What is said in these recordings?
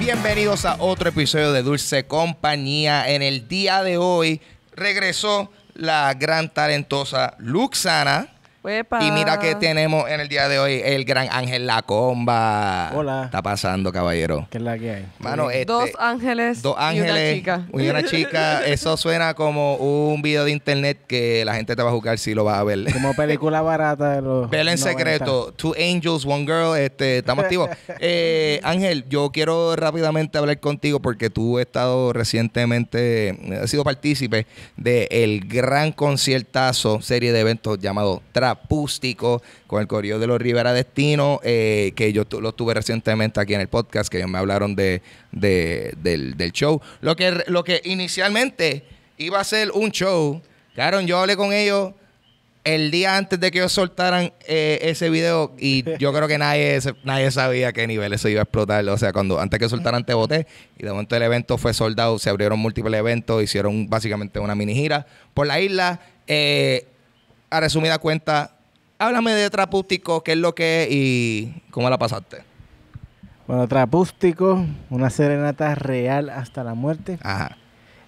bienvenidos a otro episodio de Dulce Compañía. En el día de hoy regresó la gran talentosa Luxana y mira que tenemos en el día de hoy el gran Ángel La Comba. Hola. Está pasando, caballero. ¿Qué es la que hay? dos ángeles. Este, dos ángeles. Y una chica. chica. Eso suena como un video de internet que la gente te va a juzgar si lo va a ver. Como película barata de en secreto. Two Angels, One Girl. Este, estamos activos. Eh, Ángel, yo quiero rápidamente hablar contigo porque tú has estado recientemente, has sido partícipe del gran conciertazo, serie de eventos llamado Pústico, con el corrido de los Rivera Destino, eh, que yo lo tuve recientemente aquí en el podcast, que ellos me hablaron de, del, show. Lo que, lo que inicialmente iba a ser un show, claro, yo hablé con ellos el día antes de que ellos soltaran eh, ese video y yo creo que nadie, nadie sabía a qué nivel eso iba a explotar. O sea, cuando antes que soltaran Te Boté y de momento el evento fue soldado, se abrieron múltiples eventos, hicieron básicamente una mini gira por la isla. Eh, a resumida cuenta, háblame de Trapústico, qué es lo que es y cómo la pasaste. Bueno, Trapústico, una serenata real hasta la muerte. Ajá.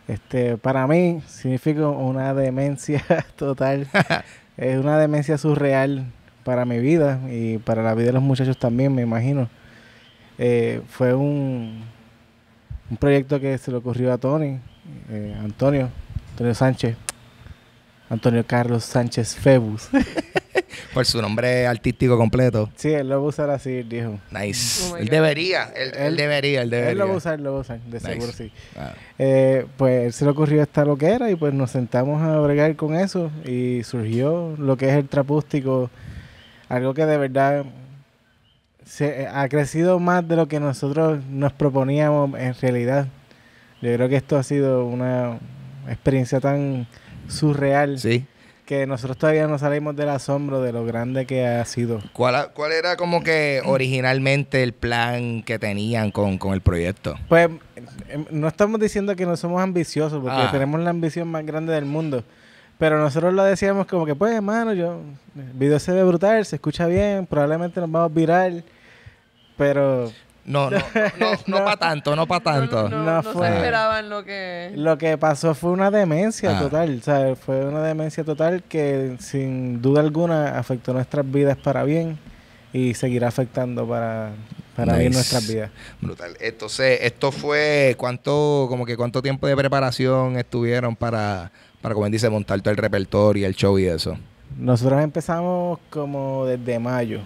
Este, para mí significa una demencia total. es una demencia surreal para mi vida y para la vida de los muchachos también, me imagino. Eh, fue un, un proyecto que se le ocurrió a Tony, eh, Antonio, Antonio Sánchez. Antonio Carlos Sánchez Febus. Por su nombre artístico completo. Sí, él lo va a usar así, dijo. Nice. Oh él, debería, él, debería, él debería. Él lo va a lo va de seguro sí. Eh, pues él se le ocurrió esta loquera y pues nos sentamos a bregar con eso y surgió lo que es el trapústico, algo que de verdad se, eh, ha crecido más de lo que nosotros nos proponíamos en realidad. Yo creo que esto ha sido una experiencia tan surreal. Sí. Que nosotros todavía no salimos del asombro de lo grande que ha sido. ¿Cuál, cuál era como que originalmente el plan que tenían con, el proyecto? Pues em, no estamos diciendo que no somos ambiciosos, porque ah. tenemos la ambición más grande del mundo. Pero nosotros lo decíamos como que, pues, hermano, yo, el video se ve brutal, se escucha bien, probablemente nos vamos a virar, pero... No, no, no, no, para tanto, no para tanto. No, esperaban lo que... Lo que pasó fue una demencia ah. total, o sea, fue una demencia total que sin duda alguna afectó nuestras vidas para bien y seguirá afectando para, para bien nuestras vidas. Brutal. Entonces, esto fue, ¿cuánto, como que cuánto tiempo de preparación estuvieron para, para como dice, montar todo el repertorio, el show y eso? Nosotros empezamos como desde mayo,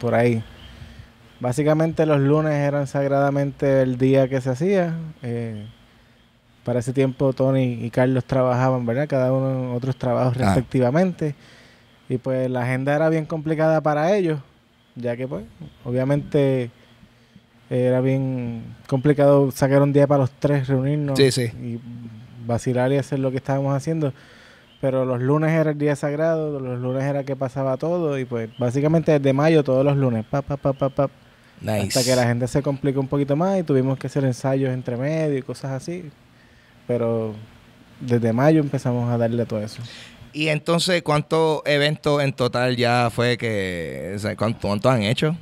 por ahí Básicamente los lunes eran sagradamente el día que se hacía. Eh, para ese tiempo Tony y Carlos trabajaban, ¿verdad? Cada uno en otros trabajos ah. respectivamente. Y pues la agenda era bien complicada para ellos, ya que pues obviamente era bien complicado sacar un día para los tres, reunirnos y vacilar y hacer lo que estábamos haciendo. Pero los lunes era el día sagrado, los lunes era que pasaba todo y pues básicamente desde mayo todos los lunes, pa, pa, pa, pa, pa hasta que la gente se complica un poquito más y tuvimos que hacer ensayos entre medio y cosas así. Pero desde mayo empezamos a darle todo eso. Y entonces, ¿cuántos eventos en total ya fue que... ¿Cuántos han hecho?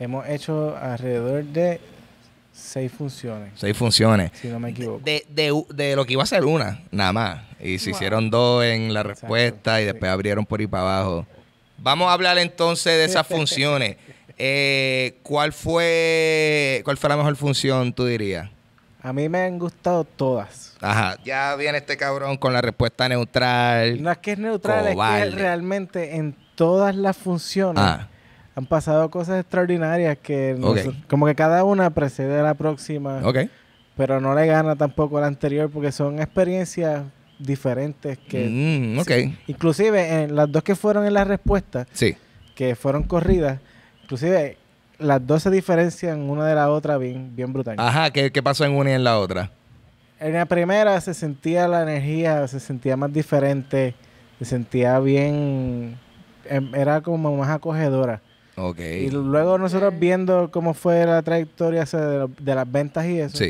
Hemos hecho alrededor de seis funciones. Seis funciones. Si no me equivoco. De, lo que iba a ser una, nada más. Y se hicieron dos en la respuesta y después abrieron por ahí para abajo. Vamos a hablar entonces de esas funciones. Eh, ¿Cuál fue cuál fue la mejor función, tú dirías? A mí me han gustado todas. Ajá. Ya viene este cabrón con la respuesta neutral. No es que es neutral, es que realmente en todas las funciones ah. han pasado cosas extraordinarias que como que cada una precede a la próxima. Okay. Pero no le gana tampoco a la anterior porque son experiencias diferentes que mm, inclusive en las dos que fueron en la respuesta sí. que fueron corridas Inclusive, las dos se diferencian una de la otra bien, bien brutal. Ajá, ¿qué, qué pasó en una y en la otra? En la primera se sentía la energía, se sentía más diferente, se sentía bien, em, era como más acogedora. Ok. Y luego nosotros viendo cómo fue la trayectoria de, las ventas y eso.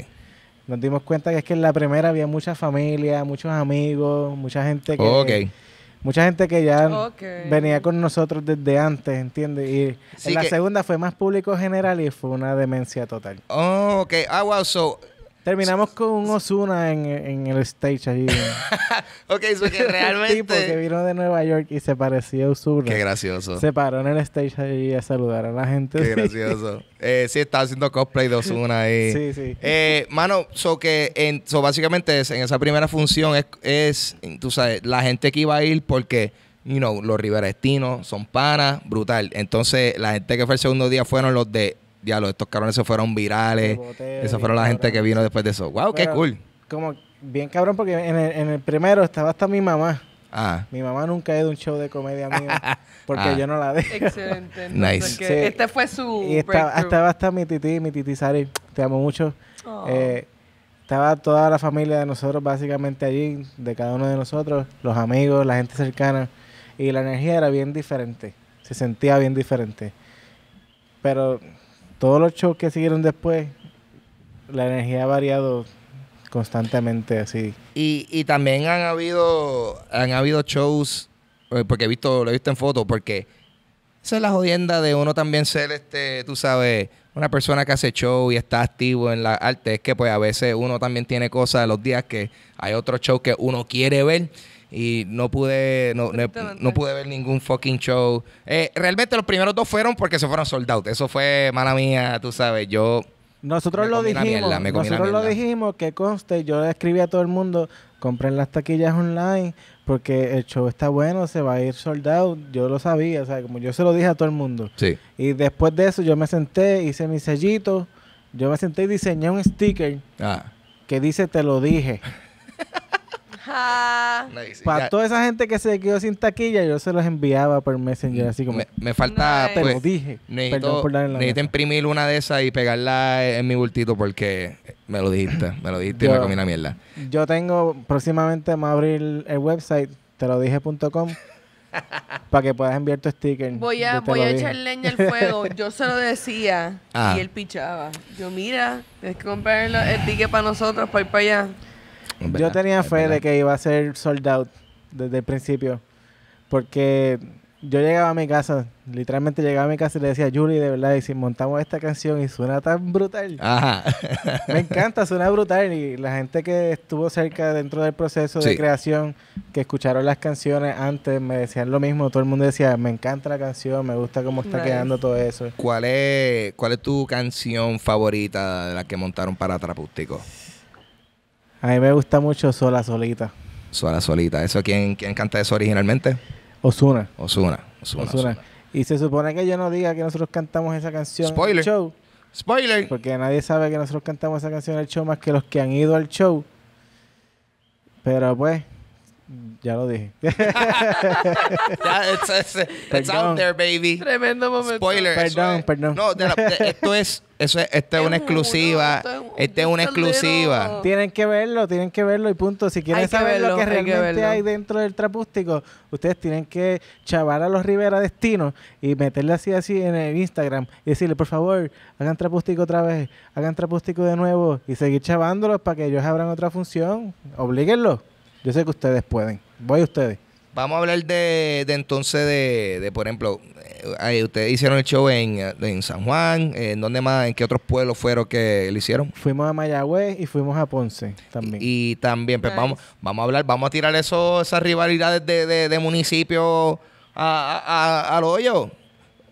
Nos dimos cuenta que es que en la primera había mucha familia, muchos amigos, mucha gente que... Okay mucha gente que ya venía con nosotros desde antes, ¿entiendes? Y la segunda fue más público general y fue una demencia total. Oh, ok. Ah, wow. So, Terminamos con un Osuna en, el stage allí. ok, eso que realmente. tipo que vino de Nueva York y se parecía a Osuna. Qué gracioso. Se paró en el stage allí a saludar a la gente. Qué gracioso. Eh, sí, estaba haciendo cosplay de Osuna ahí. Sí, sí. Eh, mano, so que en, so básicamente en esa primera función es, es, tú sabes, la gente que iba a ir porque you know, los riverestinos son panas, brutal. Entonces, la gente que fue el segundo día fueron los de los estos cabrones se fueron virales. eso fueron la gente que vino después de eso. ¡Wow, qué cool! Como bien cabrón, porque en el, primero estaba hasta mi mamá. Ah. Mi mamá nunca ha ido a un show de comedia mía porque ah. yo no la dejo. Excelente. nice. Este fue su. Y estaba, hasta mi titi, mi titi Sari, te amo mucho. Eh, estaba toda la familia de nosotros básicamente allí, de cada uno de nosotros, los amigos, la gente cercana. Y la energía era bien diferente. Se sentía bien diferente. Pero todos los shows que siguieron después, la energía ha variado constantemente así. Y, y también han habido, han habido shows, eh, porque he visto, lo he visto en fotos, porque esa es la jodienda de uno también ser, este, tú sabes, una persona que hace show y está activo en la arte. Es que pues a veces uno también tiene cosas los días que hay otros shows que uno quiere ver y no pude no, no pude ver ningún fucking show. Eh, realmente los primeros dos fueron porque se fueron sold out. Eso fue mala mía, tú sabes. Yo nosotros lo dijimos, nosotros lo dijimos que conste, yo le escribí a todo el mundo, compren las taquillas online porque el show está bueno, se va a ir sold out, yo lo sabía, o sea, como yo se lo dije a todo el mundo. Sí. Y después de eso yo me senté, hice mi sellito, yo me senté y diseñé un sticker ah. que dice te lo dije. Para toda esa gente que se quedó sin taquilla, yo se los enviaba por Messenger, mm. así como. Me, falta. te lo pues, dije. Necesito, imprimir una de esas y pegarla en mi bultito porque me lo dijiste. Me lo dijiste y me comí una mierda. Yo tengo próximamente, me abrir el website, te lo dije.com. para que puedas enviar tu sticker. Voy a, voy a echar leña al fuego. Yo se lo decía ah. y él pichaba. Yo, mira, tienes que comprar el, ticket para nosotros, para ir para allá. Yo tenía fe de que iba a ser sold out desde el principio. Porque yo llegaba a mi casa, literalmente llegaba a mi casa y le decía, Yuri, de verdad, y si montamos esta canción y suena tan brutal. me encanta, suena brutal. Y la gente que estuvo cerca dentro del proceso de creación, que escucharon las canciones antes, me decían lo mismo. Todo el mundo decía, me encanta la canción, me gusta cómo está quedando todo eso. ¿Cuál es, ¿Cuál es tu canción favorita de la que montaron para Trapústico? A mí me gusta mucho Sola Solita. Sola Solita. ¿Eso quién, canta eso originalmente? Osuna. Osuna. Osuna. Y se supone que yo no diga que nosotros cantamos esa canción Spoiler. en el show. Spoiler. Porque nadie sabe que nosotros cantamos esa canción en el show más que los que han ido al show. Pero pues, ya lo dije. it's, out there, baby. Tremendo momento. Spoiler. Perdón, perdón. No, de la, esto es, eso es, es una exclusiva. Esta es una exclusiva. Tienen que verlo, tienen que verlo y punto. Si quieren saber lo que realmente hay dentro del trapústico, ustedes tienen que chavar a los Rivera Destino y meterle así, así en el Instagram y decirle, por favor, hagan trapústico otra vez, hagan trapústico de nuevo y seguir chavándolos para que ellos abran otra función. Oblíguenlo. Yo sé que ustedes pueden. Voy a ustedes. Vamos a hablar de, entonces de, por ejemplo, eh, ustedes hicieron el show en, San Juan, eh, ¿en dónde más, en qué otros pueblos fueron que lo hicieron? Fuimos a Mayagüez y fuimos a Ponce también. Y, también, pues vamos, vamos a hablar, vamos a tirar eso, esas rivalidades de, de, municipios a, a, al hoyo.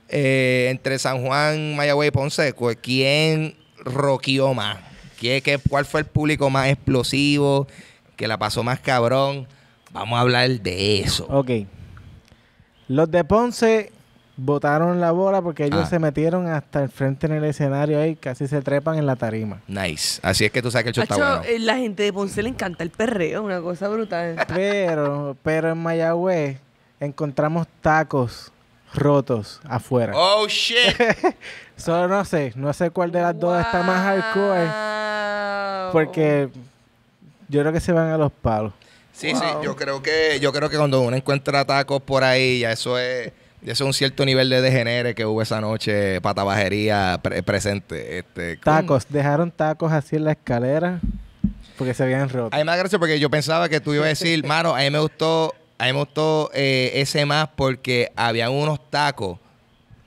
Eh, entre San Juan, Mayagüez y Ponce, ¿quién roqueó más? qué, cuál fue el público más explosivo? que la pasó más cabrón. Vamos a hablar de eso. Ok. Los de Ponce botaron la bola porque ellos ah. se metieron hasta el frente en el escenario ahí, casi se trepan en la tarima. Nice. Así es que tú sabes que el show está bueno. Eh, la gente de Ponce le encanta el perreo, una cosa brutal. Pero, pero en Mayagüez encontramos tacos rotos afuera. Oh shit. Solo no sé, no sé cuál de las dos está más hardcore. Porque yo creo que se van a los palos. Sí, sí, yo creo que yo creo que cuando uno encuentra tacos por ahí, ya eso es es un cierto nivel de degenere que hubo esa noche, patabajería presente. Este, tacos, dejaron tacos así en la escalera porque se habían roto. A mí me gracia porque yo pensaba que tú ibas a decir, mano, a mí me gustó, a me gustó eh, ese más porque había unos tacos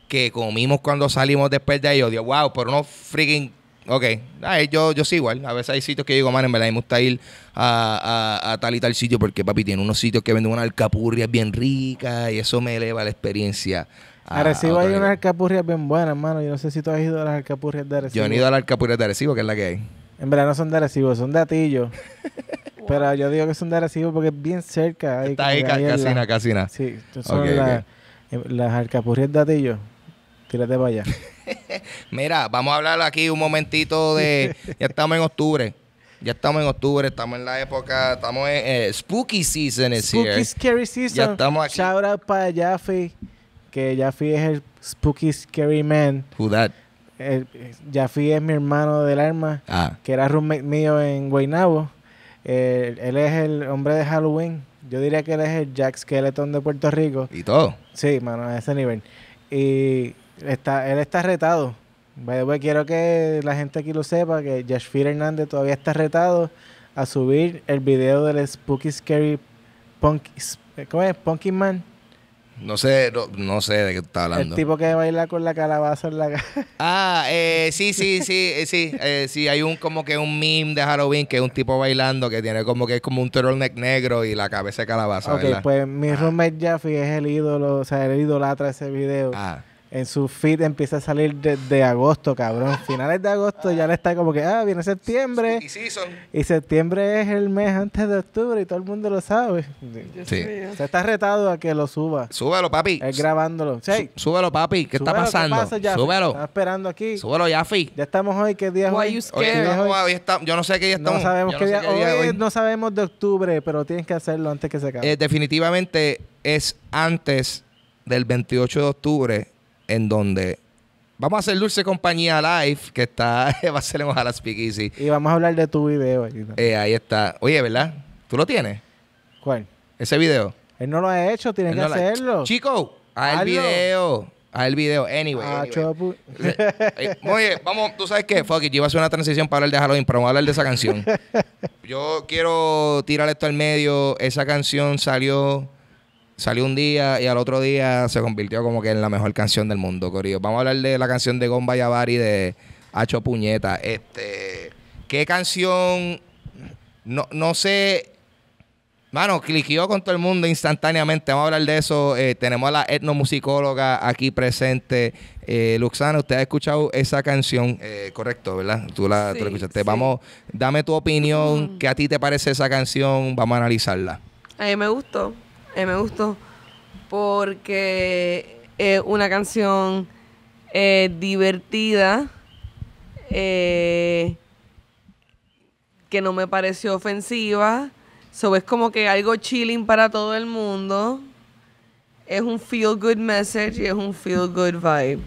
que comimos cuando salimos después de Yo Digo, wow, pero unos freaking Ok, yo, yo sí igual. A veces hay sitios que digo, man, en verdad, me gusta ir a, a, a, tal y tal sitio porque papi tiene unos sitios que venden unas alcapurrias bien ricas y eso me eleva la experiencia. A, Recibo hay unas alcapurrias bien buenas, hermano. Yo no sé si tú has ido a las alcapurrias de Arecibo. Yo he ido a las alcapurrias de Arecibo, que es la que hay. En verdad no son de Arecibo, son de Atillo. Pero yo digo que son de Arecibo porque es bien cerca. Está ahí, casina, casina. Sí, son las, eh, las alcapurrias de Atillo. Tírate para allá. Mira, vamos a hablar aquí un momentito de. Ya estamos en octubre. Ya estamos en octubre, estamos en la época, estamos en eh, Spooky Season es Spooky Scary Season. Ya estamos aquí. Shout out para Jaffe, que Jaffe es el Spooky Scary Man. Who that? Jaffe es mi hermano del arma, ah. que era roommate mío en Guaynabo. Eh, él es el hombre de Halloween. Yo diría que él es el Jack Skeleton de Puerto Rico. ¿Y todo? Sí, mano, a ese nivel. Y Está, él está retado. By quiero que la gente aquí lo sepa que Yashfir Hernández todavía está retado a subir el video del Spooky Scary Punk, ¿cómo es? Punky Man. No sé, no, sé de qué está hablando. El tipo que baila con la calabaza en la cara. Ah, eh, sí, sí, sí, eh, sí. Eh, sí, hay un como que un meme de Halloween que es un tipo bailando que tiene como que es como un turtleneck negro y la cabeza de calabaza. Ok, pues mi roommate Jaffe es el ídolo, o sea, el idolatra ese video. Ah en su feed empieza a salir desde de agosto, cabrón. Ah. Finales de agosto ya le ah. está como que, ah, viene septiembre. Y, septiembre es el mes antes de octubre y todo el mundo lo sabe. Se está retado a que lo suba. Súbelo, papi. Es grabándolo. Sí. Súbelo, papi. ¿Qué está pasando? ¿qué pasa, Súbelo. esperando aquí. Súbelo, Yafi. Ya estamos hoy. ¿Qué día es hoy? hoy, yo no sé qué día estamos. No sabemos qué, día, hoy, No sabemos de octubre, pero tienes que hacerlo antes que se acabe. Eh, definitivamente es antes del 28 de octubre en donde vamos a hacer Dulce Compañía Live, que está, va a ser en Ojalá Y vamos a hablar de tu video. Eh, ahí está. Oye, ¿verdad? ¿Tú lo tienes? ¿Cuál? Ese video. Él no lo ha hecho, tiene que hacerlo. Chico, A el video. A el video. Anyway. Ah, anyway. Eh, oye, vamos, tú sabes qué, fuck it, yo iba a hacer una transición para hablar de Halloween, pero vamos a hablar de esa canción. yo quiero tirar esto al medio. Esa canción salió salió un día y al otro día se convirtió como que en la mejor canción del mundo, Corillo. Vamos a hablar de la canción de Gomba Yavari de Hacho Puñeta. Este, ¿Qué canción? No, no sé. Mano, cliqueó con todo el mundo instantáneamente. Vamos a hablar de eso. Eh, tenemos a la etnomusicóloga aquí presente. Eh, Luxana, usted ha escuchado esa canción, eh, correcto, ¿verdad? Tú la, escuchaste. Vamos, dame tu opinión. ¿Qué a ti te parece esa canción? Vamos a analizarla. A me gustó. Eh, me gustó porque es eh, una canción eh, divertida que no me pareció ofensiva. So, es como que algo chilling para todo el mundo. Es un feel good message y es un feel good vibe.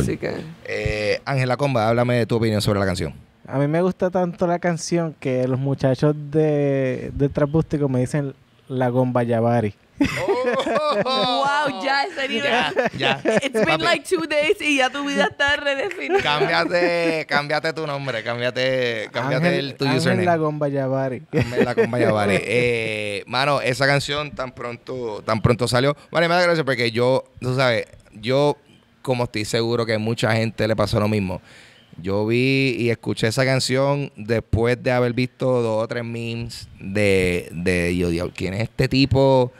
Así que. Ángela Comba, háblame de tu opinión sobre la canción. A mí me gusta tanto la canción que los muchachos de, de Trapústico me dicen la gomba Yabari. Oh. wow, ya sería. Ya, It's been like two days y ya tu vida está redefinida. Cámbiate, cámbiate tu nombre, cámbiate, cámbiate el, tu Ángel username. la Gomba Ángel la Gomba Yabari. eh, mano, esa canción tan pronto, tan pronto salió. Vale, me da gracia porque yo, tú sabes, yo como estoy seguro que mucha gente le pasó lo mismo. Yo vi y escuché esa canción después de haber visto dos o tres memes de, de yo digo, ¿quién es este tipo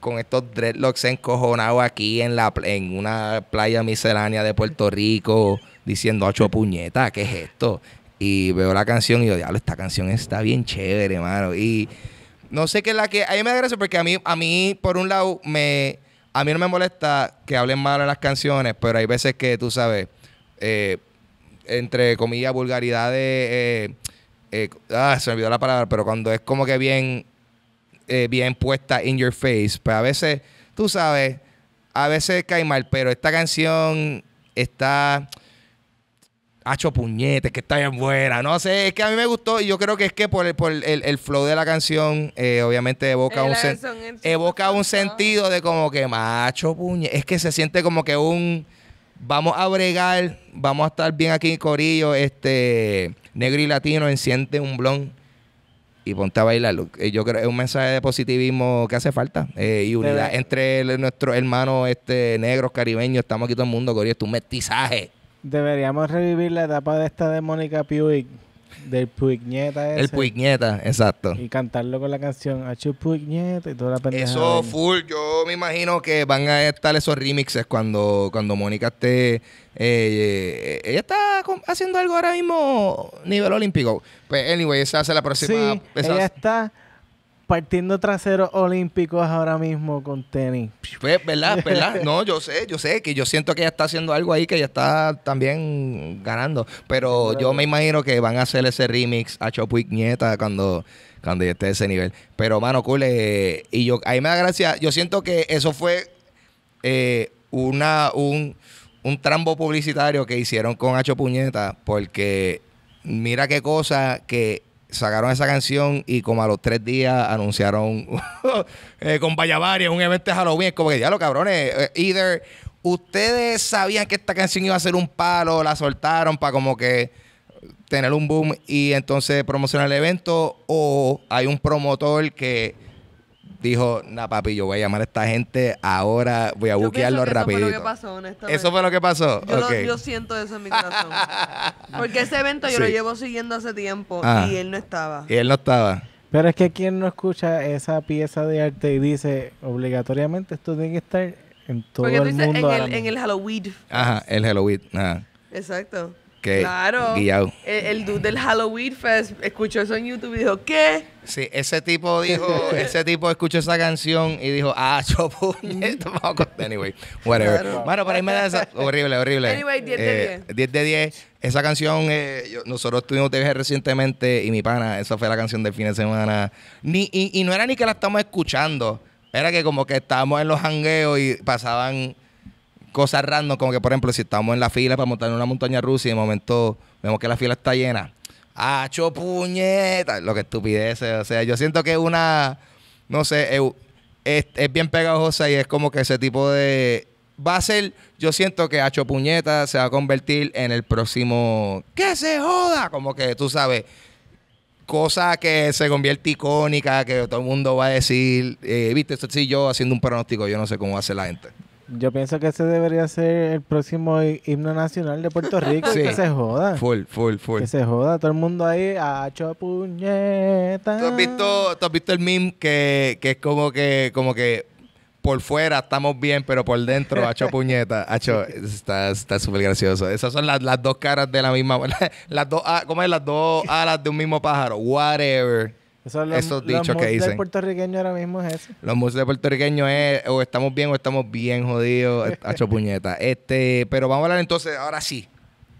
con estos dreadlocks encojonados aquí en la en una playa miscelánea de Puerto Rico diciendo ocho puñetas, ¿qué es esto? Y veo la canción y yo, diablo, esta canción está bien chévere, hermano. Y no sé qué es la que. A mí me da gracia porque a mí, a mí, por un lado, me. A mí no me molesta que hablen mal de las canciones, pero hay veces que tú sabes. Eh, entre comillas, vulgaridades. Eh, eh, ah, se me olvidó la palabra, pero cuando es como que bien, eh, bien puesta in your face, pues a veces, tú sabes, a veces cae mal, pero esta canción está hacho puñete, que está bien buena. No sé, es que a mí me gustó y yo creo que es que por el, por el, el flow de la canción, eh, obviamente evoca, un, evoca un sentido de como que macho puñete. Es que se siente como que un Vamos a bregar, vamos a estar bien aquí, en Corillo. Este negro y latino, enciende un blon y ponte a bailar. Yo creo que es un mensaje de positivismo que hace falta eh, y unidad entre nuestros hermanos este, negros, caribeños. Estamos aquí todo el mundo, Corillo. Es un mestizaje. Deberíamos revivir la etapa de esta de Mónica Puig del puigneta ese. El puigneta exacto. Y cantarlo con la canción Achu Puignieta y toda la pendeja. Eso full, yo me imagino que van a estar esos remixes cuando, cuando Mónica esté... Eh, eh, ella está haciendo algo ahora mismo nivel olímpico. Pues anyway, esa es la próxima... Sí, ella está partiendo traseros olímpicos ahora mismo con tenis. Pues, ¿verdad? ¿Verdad? No, yo sé, yo sé que yo siento que ella está haciendo algo ahí que ella está también ganando. Pero yo me imagino que van a hacer ese remix a Chopuñeta Nieta cuando, cuando esté ese nivel. Pero, mano, cool. Eh, y yo, ahí me da gracia. Yo siento que eso fue eh, una, un, un trambo publicitario que hicieron con Acho Puñeta porque mira qué cosa que sacaron esa canción y como a los tres días anunciaron eh, con varias un evento de Halloween. Es como que ya los cabrones, eh, either ustedes sabían que esta canción iba a ser un palo, la soltaron para como que tener un boom y entonces promocionar el evento o hay un promotor que dijo, na papi, yo voy a llamar a esta gente ahora, voy a buquearlo Eso fue lo que pasó, Eso fue lo que pasó. Yo, siento eso en mi corazón. Porque ese evento yo lo llevo siguiendo hace tiempo ah. y él no estaba. Y él no estaba. Pero es que quien no escucha esa pieza de arte y dice, obligatoriamente esto tiene que estar en todo Porque tú el dices, mundo. En el, en el Halloween. Ajá, el Halloween. Exacto. Que claro. El, dude del Halloween Fest escuchó eso en YouTube y dijo, ¿qué? Sí, ese tipo dijo, ese tipo escuchó esa canción y dijo, ah, yo puñeto, mm. Anyway, whatever. Bueno, para irme de esa. Horrible, horrible. Anyway, 10 de 10. Eh, 10 de 10. Esa canción, eh, nosotros tuvimos TV recientemente y mi pana, esa fue la canción del fin de semana. Ni, y, no era ni que la estamos escuchando, era que como que estábamos en los hangueos y pasaban cosas random, como que por ejemplo, si estamos en la fila para montar en una montaña rusa y de momento vemos que la fila está llena. ¡Acho puñeta! Lo que estupideces, O sea, yo siento que una. No sé, es, bien pegajosa y es como que ese tipo de. Va a ser. Yo siento que Acho puñeta se va a convertir en el próximo. ¡Que se joda! Como que tú sabes. Cosa que se convierte icónica, que todo el mundo va a decir, eh, viste, esto sí yo haciendo un pronóstico, yo no sé cómo ser la gente. Yo pienso que ese debería ser el próximo himno nacional de Puerto Rico. Que se joda. Full, full, full. Que se joda. Todo el mundo ahí, ha puñeta. ¿Tú has visto, tú has visto el meme que, que es como que, como que por fuera estamos bien, pero por dentro, hecho puñeta, Acho, está súper gracioso. Esas son las, dos caras de la misma, las dos, ah, ¿cómo es? Las dos alas de un mismo pájaro, whatever esos dichos que dicen. Los puertorriqueño ahora mismo es eso. Los músicos de puertorriqueño es o estamos bien o estamos bien jodidos, hacho puñeta. Este, pero vamos a hablar entonces, ahora sí.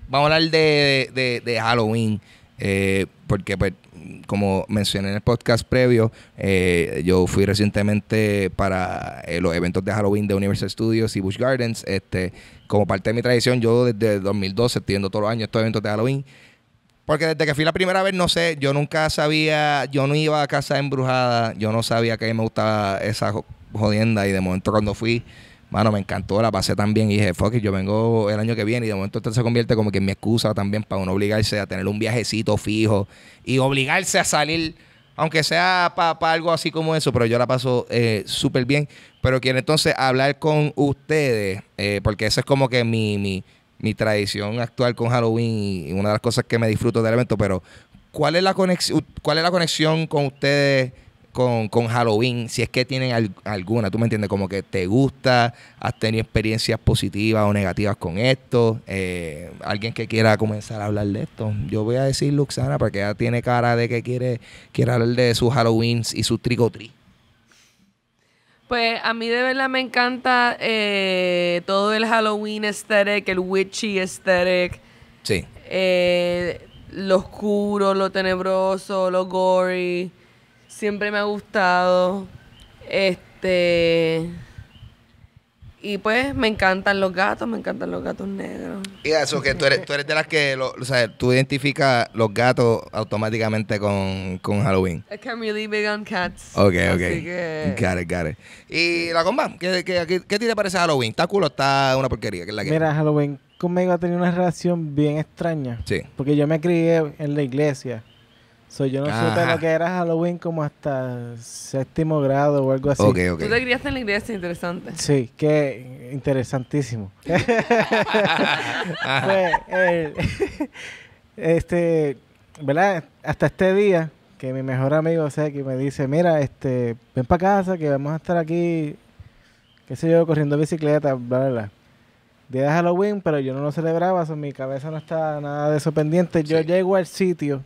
Vamos a hablar de, de, Halloween. Eh, porque, pues, como mencioné en el podcast previo, eh, yo fui recientemente para eh, los eventos de Halloween de Universal Studios y Bush Gardens. Este, como parte de mi tradición, yo desde 2012 estoy todos los años estos eventos de Halloween. Porque desde que fui la primera vez, no sé, yo nunca sabía, yo no iba a casa embrujada, yo no sabía que me gustaba esa jodienda y de momento cuando fui, mano, me encantó, la pasé tan bien y dije, fuck, yo vengo el año que viene y de momento esto se convierte como que en mi excusa también para uno obligarse a tener un viajecito fijo y obligarse a salir, aunque sea para algo así como eso, pero yo la paso eh, súper bien. Pero quiero entonces hablar con ustedes, eh, porque eso es como que mi, mi mi tradición actual con Halloween y una de las cosas que me disfruto del evento, pero ¿cuál es la conexión, cuál es la conexión con ustedes con, Halloween? Si es que tienen alguna, tú me entiendes, como que te gusta, has tenido experiencias positivas o negativas con esto. Eh, alguien que quiera comenzar a hablar de esto, yo voy a decir Luxana, porque ella tiene cara de que quiere, quiere hablar de sus Halloweens y sus tricotri. Pues a mí de verdad me encanta eh, todo el Halloween aesthetic, el witchy aesthetic. Sí. Eh, lo oscuro, lo tenebroso, lo gory. Siempre me ha gustado. Este. Y pues me encantan los gatos, me encantan los gatos negros. Y eso, que tú eres, tú eres de las que, lo, o sea, tú identificas los gatos automáticamente con, Halloween. Es que really big on cats. Ok, ok. que... Got it, got it. Y la comba, ¿qué, qué, qué, te parece Halloween? ¿Está culo está una porquería? la Mira, Halloween conmigo ha tenido una relación bien extraña. Sí. Porque yo me crié en la iglesia. So, yo no supe lo que era Halloween como hasta séptimo grado o algo así. Tú te criaste en la iglesia, interesante. Sí, que interesantísimo. Pues, este, ¿verdad? Hasta este día que mi mejor amigo, o que me dice, mira, este, ven para casa, que vamos a estar aquí, qué sé yo, corriendo bicicleta, bla, bla, bla. Día de Halloween, pero yo no lo celebraba, mi cabeza no está nada de eso pendiente. Yo llego al sitio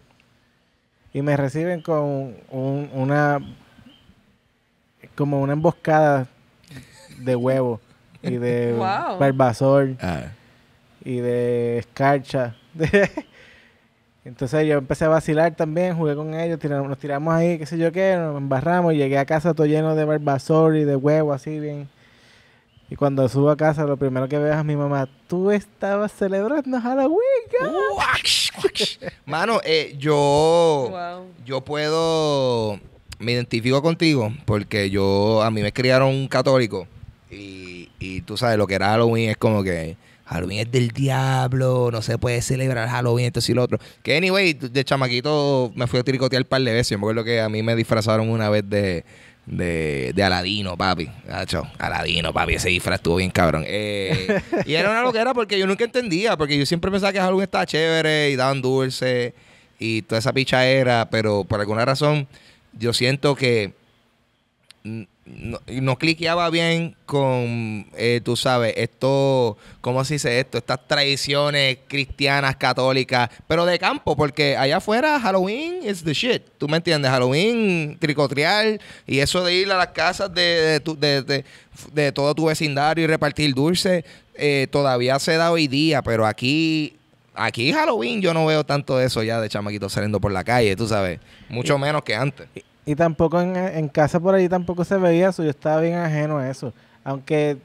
y me reciben con un, una como una emboscada de huevo y de barbasol ah. y de escarcha. Entonces yo empecé a vacilar también, jugué con ellos, nos tiramos ahí, qué sé yo qué, nos embarramos, y llegué a casa todo lleno de barbasol y de huevo así bien. Y cuando subo a casa, lo primero que es a mi mamá, tú estabas celebrando Halloween. Mano, eh, yo, yo puedo, me identifico contigo porque yo, a mí me criaron católico y, y tú sabes lo que era Halloween, es como que... Halloween es del diablo, no se puede celebrar Halloween, esto y lo otro. Que anyway, de chamaquito me fui a tricotear un par de veces. Yo me acuerdo que a mí me disfrazaron una vez de, de, de Aladino, papi. Aladino, papi, ese disfraz estuvo bien cabrón. Eh, y era una era porque yo nunca entendía, porque yo siempre pensaba que Halloween estaba chévere y daban dulce y toda esa picha era, pero por alguna razón yo siento que mm, no, no, cliqueaba bien con, eh, tú sabes, esto, ¿cómo se dice esto? Estas tradiciones cristianas, católicas, pero de campo, porque allá afuera Halloween is the shit, ¿tú me entiendes? Halloween, tricotrial, y eso de ir a las casas de, de, de, todo tu vecindario y repartir dulce, eh, todavía se da hoy día, pero aquí aquí Halloween yo no veo tanto eso ya de chamaquitos saliendo por la calle, tú sabes. Mucho menos que antes. Y tampoco en, casa por allí tampoco se veía eso, yo estaba bien ajeno a eso. Aunque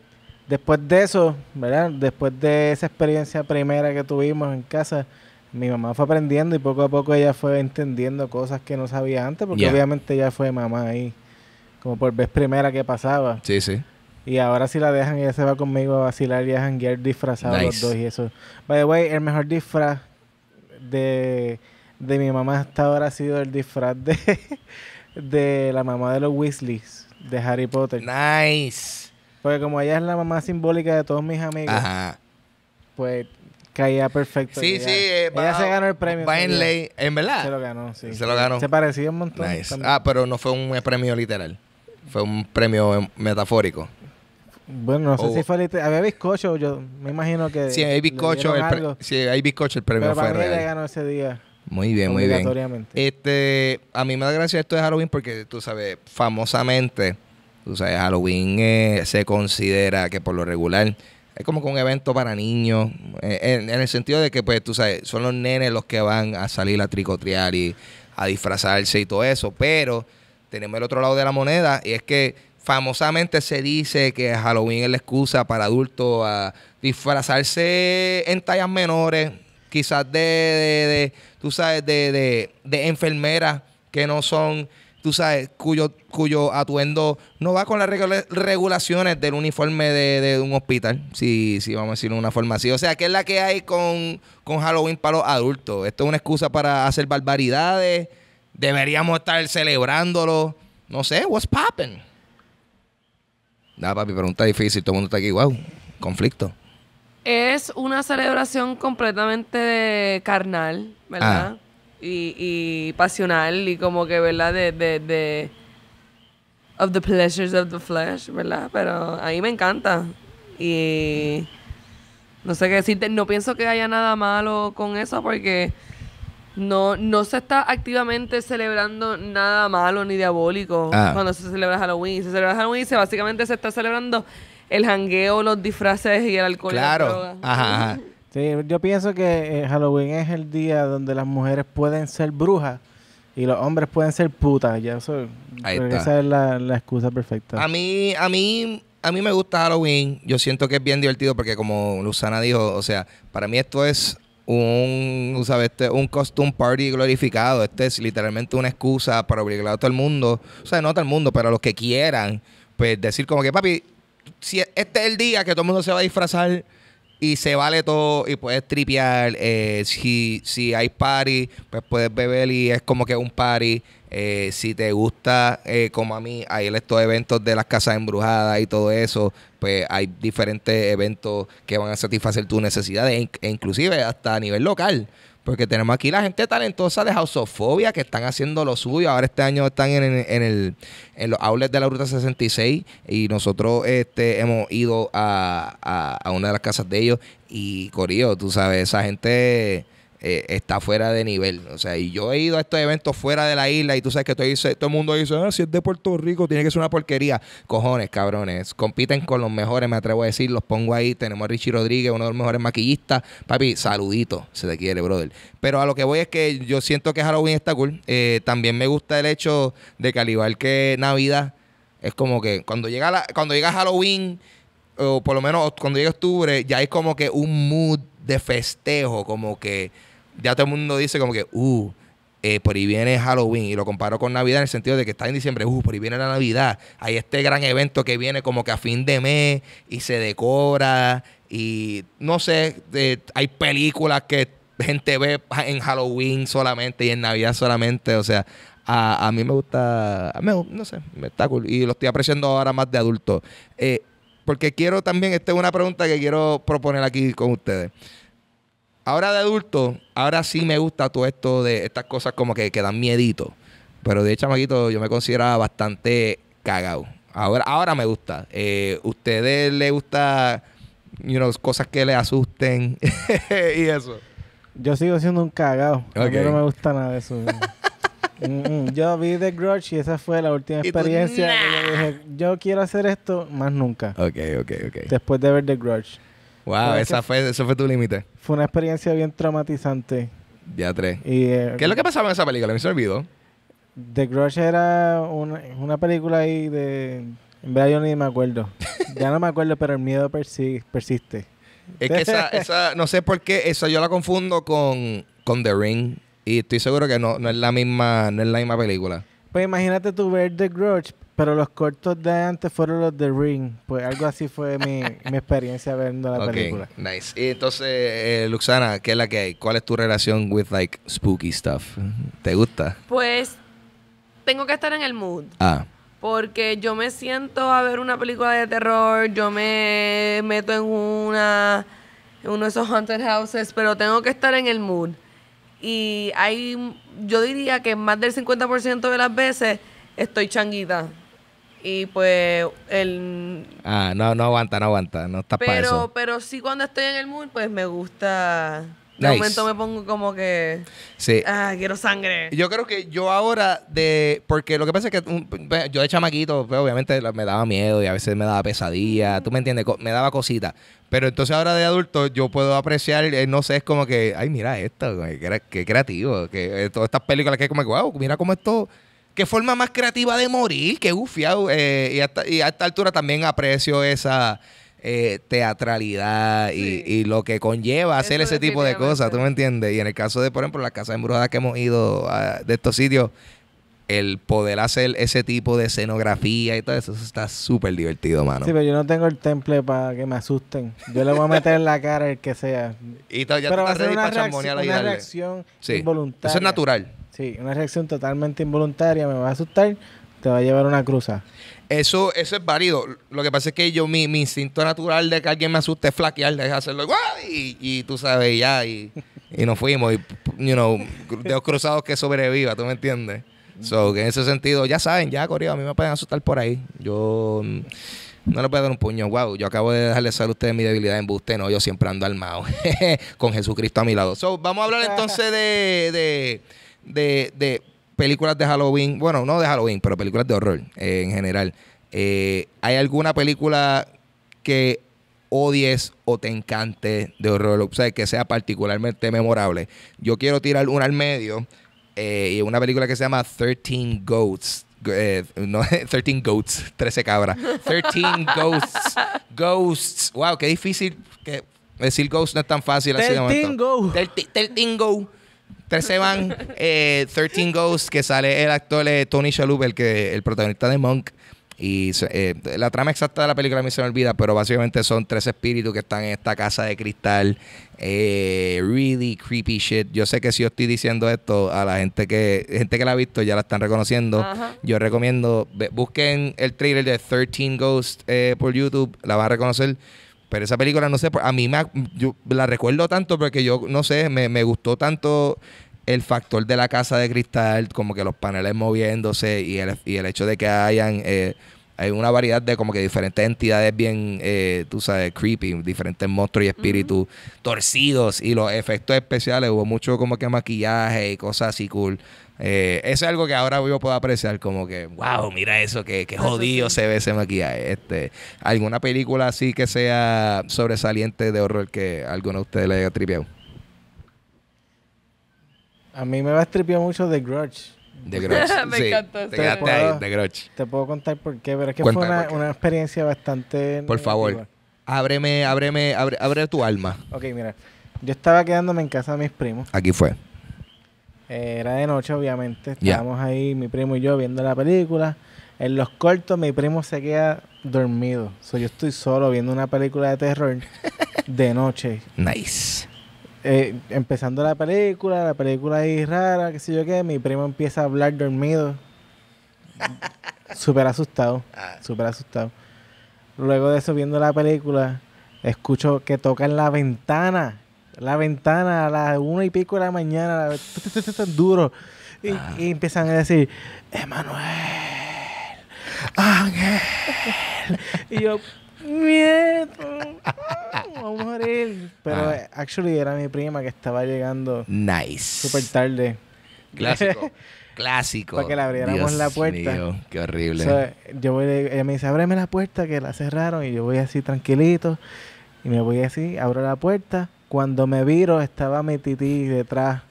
después de eso, ¿verdad? Después de esa experiencia primera que tuvimos en casa, mi mamá fue aprendiendo y poco a poco ella fue entendiendo cosas que no sabía antes, porque obviamente ya fue mamá ahí, como por vez primera que pasaba. Sí, sí. Y ahora si la dejan, ella se va conmigo a vacilar y a janguear disfrazados los dos y eso. By the way, el mejor disfraz de, de mi mamá hasta ahora ha sido el disfraz de... de la mamá de los Weasleys de Harry Potter. Nice. Porque como ella es la mamá simbólica de todos mis amigos, pues caía perfecto. Sí, ella, sí. Eh, ella se ganó el premio. Va en verdad. Se lo ganó, sí. Se lo ganó. Se parecía un montón. Nice. Ah, pero no fue un premio literal. Fue un premio em, metafórico. Bueno, no sé oh. si fue literal. Había bizcocho, yo me imagino que. Sí, hay bizcocho. El sí, hay bizcocho, el premio pero fue para mí ganó ese día. Muy bien, muy bien. Este, a mí me da gracia esto de Halloween porque tú sabes, famosamente, tú sabes, Halloween eh, se considera que por lo regular es como que un evento para niños, eh, en, el sentido de que, pues, tú sabes, son los nenes los que van a salir a tricotriar y a disfrazarse y todo eso, pero tenemos el otro lado de la moneda y es que famosamente se dice que Halloween es la excusa para adultos a disfrazarse en tallas menores quizás de, tú sabes, de, de, enfermeras que no son tú sabes, cuyo, cuyo atuendo no va con las regulaciones del uniforme de, un hospital, si, si vamos a decirlo de una forma así. O sea, ¿qué es la que hay con, Halloween para los adultos. Esto es una excusa para hacer barbaridades. Deberíamos estar celebrándolo. No sé, what's poppin'? Nada, papi, pregunta difícil. Todo el mundo está aquí, wow, conflicto. Es una celebración completamente carnal, ¿verdad? Ah. Y, pasional y como que, ¿verdad? De, de, de, Of the pleasures of the flesh, ¿verdad? Pero a mí me encanta. Y... No sé qué decirte. No pienso que haya nada malo con eso porque... No, no se está activamente celebrando nada malo ni diabólico ah. cuando se celebra Halloween. Se celebra Halloween básicamente se está celebrando el jangueo, los disfraces y el alcohol. Claro. Ajá, Sí, yo pienso que eh, Halloween es el día donde las mujeres pueden ser brujas y los hombres pueden ser putas. Ya eso, Esa es la, excusa perfecta. A mí, a mí, a mí me gusta Halloween. Yo siento que es bien divertido porque como Luzana dijo, o sea, para mí esto es un, ¿sabes? Este, un costume party glorificado. Este es literalmente una excusa para obligar a todo el mundo, o sea, no a todo el mundo, pero a los que quieran, pues decir como que, papi, si este es el día que todo el mundo se va a disfrazar y se vale todo y puedes tripear. Eh, si, si hay party, pues puedes beber y es como que un party. Eh, si te gusta, eh, como a mí, hay estos eventos de las casas embrujadas y todo eso, pues hay diferentes eventos que van a satisfacer tus necesidades, e inclusive hasta a nivel local. Porque tenemos aquí la gente talentosa de Hausophobia que están haciendo lo suyo. Ahora este año están en, en, el, en los outlets de la Ruta 66 y nosotros este, hemos ido a, a una de las casas de ellos y Corío, tú sabes, esa gente... Eh, está fuera de nivel. O sea, y yo he ido a estos eventos fuera de la isla y tú sabes que todo, el mundo dice, ah, si es de Puerto Rico, tiene que ser una porquería. Cojones, cabrones. Compiten con los mejores, me atrevo a decir, los pongo ahí. Tenemos a Richie Rodríguez, uno de los mejores maquillistas. Papi, saludito, se te quiere, brother. Pero a lo que voy es que yo siento que Halloween está cool. Eh, también me gusta el hecho de que al igual que Navidad, es como que cuando llega, la, cuando llega Halloween, o por lo menos cuando llega octubre, ya es como que un mood de festejo, como que ya todo el mundo dice como que, uh, eh, por ahí viene Halloween y lo comparo con Navidad en el sentido de que está en diciembre, uh, por ahí viene la Navidad, hay este gran evento que viene como que a fin de mes y se decora y no sé, eh, hay películas que gente ve en Halloween solamente y en Navidad solamente, o sea, a, a mí me gusta, a no sé, me está y lo estoy apreciando ahora más de adulto. Eh, porque quiero también, esta es una pregunta que quiero proponer aquí con ustedes. Ahora de adulto, ahora sí me gusta todo esto de estas cosas como que, que dan miedito. Pero de chamaquito yo me consideraba bastante cagado. Ahora, ahora me gusta. Eh, ¿Ustedes les gusta, cosas que les asusten y eso? Yo sigo siendo un cagado. no me gusta nada de eso. Mm, mm, mm. yo vi The Grudge y esa fue la última experiencia. yo dije, yo quiero hacer esto más nunca. Ok, ok, ok. Después de ver The Grudge. Wow, esa fue, eso fue tu límite. Fue una experiencia bien traumatizante. Ya tres. Eh, ¿Qué es lo que pasaba en esa película? Me se olvidó. The Grudge era una, película ahí de... En verdad yo ni me acuerdo. ya no me acuerdo, pero el miedo persiste. Es que esa, esa, no sé por qué, esa yo la confundo con, The Ring. Y estoy seguro que no, es la misma, no es la misma película. Pues imagínate tú ver The Grudge pero los cortos de antes fueron los de Ring. Pues algo así fue mi, experiencia viendo la película. Nice. Y entonces, eh, Luxana, ¿qué es la que hay? ¿Cuál es tu relación with like spooky stuff? ¿Te gusta? Pues tengo que estar en el mood. Ah. Porque yo me siento a ver una película de terror, yo me meto en una en uno de esos haunted houses, pero tengo que estar en el mood. Y hay, yo diría que más del 50% de las veces estoy changuita y pues el ah no no aguanta no aguanta no está pero pero sí cuando estoy en el mood pues me gusta de momento me pongo como que sí ah quiero sangre yo creo que yo ahora de porque lo que pasa es que yo de chamaquito obviamente me daba miedo y a veces me daba pesadilla tú me entiendes me daba cositas pero entonces ahora de adulto yo puedo apreciar, eh, no sé, es como que, ay, mira esto, qué, creativo, que eh, todas estas películas que es como, wow, mira cómo esto qué forma más creativa de morir, qué gufiado. Eh, y, a esta altura también aprecio esa eh, teatralidad y, lo que conlleva hacer ese tipo de cosas, ¿tú me entiendes? Y en el caso de, por ejemplo, las casas embrujadas que hemos ido de estos sitios, el poder hacer ese tipo de escenografía y todo eso, está súper divertido, mano. Sí, pero yo no tengo el temple para que me asusten. Yo le voy a meter en la cara el que sea. Y ya pero va a ser una, reacción, involuntaria. Eso es natural. Sí, una reacción totalmente involuntaria, me va a asustar, te va a llevar una cruza. Eso, eso es válido. Lo que pasa es que yo, mi, mi instinto natural de que alguien me asuste es flaquear, dejar hacerlo y, y tú sabes, ya, y, y nos fuimos, y, you know, cruzados que sobreviva, ¿tú me entiendes? So, en ese sentido, ya saben, ya, Corea, a mí me pueden asustar por ahí. Yo mm, no les voy a dar un puño. Wow, yo acabo de dejarles saber a ustedes mi debilidad en buste. No, yo siempre ando armado con Jesucristo a mi lado. So, vamos a hablar entonces de de, de películas de Halloween, bueno, no de Halloween, pero películas de horror eh, en general, eh, ¿hay alguna película que odies o te encante de horror? O sea, que sea particularmente memorable. Yo quiero tirar una al medio eh, y una película que se llama 13 Goats. no, 13 Goats, 13 cabras. 13 Ghosts. Ghosts. Wow, qué difícil que decir Ghosts no es tan fácil. 13 Goats. 13 van, 13 eh, Ghosts, que sale el actor eh, Tony Shalhoub, el, que, el protagonista de Monk. Y eh, la trama exacta de la película a mí se me olvida, pero básicamente son tres espíritus que están en esta casa de cristal. Eh, really creepy shit. Yo sé que si yo estoy diciendo esto a la gente que gente que la ha visto ya la están reconociendo. Yo recomiendo, busquen el trailer de 13 Ghosts por YouTube, la van a reconocer. Pero esa película, no sé, a mí me, yo la recuerdo tanto porque yo, no sé, me, me, gustó tanto el factor de la casa de cristal, como que los paneles moviéndose y el, y el hecho de que hayan... Eh, hay una variedad de como que diferentes entidades bien, eh, tú sabes, creepy, diferentes monstruos y espíritus torcidos y los efectos especiales, hubo mucho como que maquillaje y cosas así cool. Eh, eso es algo que ahora yo puedo apreciar, como que, wow, mira eso, que, jodido se ve ese maquillaje. Este, ¿Alguna película así que sea sobresaliente de horror que alguno de ustedes le haya tripeado? A mí me va a mucho The Grudge. De groche. Me encantó Te, puedo, de Te puedo contar por qué, pero es que fue una, experiencia bastante. Por favor, ábreme, ábreme, abre, tu alma. Ok, mira. Yo estaba quedándome en casa de mis primos. Aquí fue. Eh, era de noche, obviamente. Estábamos ahí, mi primo y yo, viendo la película. En los cortos, mi primo se queda dormido. So, yo estoy solo viendo una película de terror de noche. Nice. Eh, empezando la película, la película ahí rara, qué sé yo qué, mi primo empieza a hablar dormido. súper asustado, ah. súper asustado. Luego de eso, viendo la película, escucho que tocan la ventana. La ventana a las una y pico de la mañana, tan duro. Ah. Y, empiezan a decir, Emanuel, Ángel. y yo, miedo vamos a morir. Pero ah. eh, actually era mi prima que estaba llegando. Nice. Súper tarde. Clásico. Clásico. Para que le abriéramos la puerta. Mío, qué horrible. yo ella me dice, ábreme la puerta que la cerraron. Y yo voy así tranquilito. Y me voy así, abro la puerta. Cuando me viro, estaba mi tití detrás,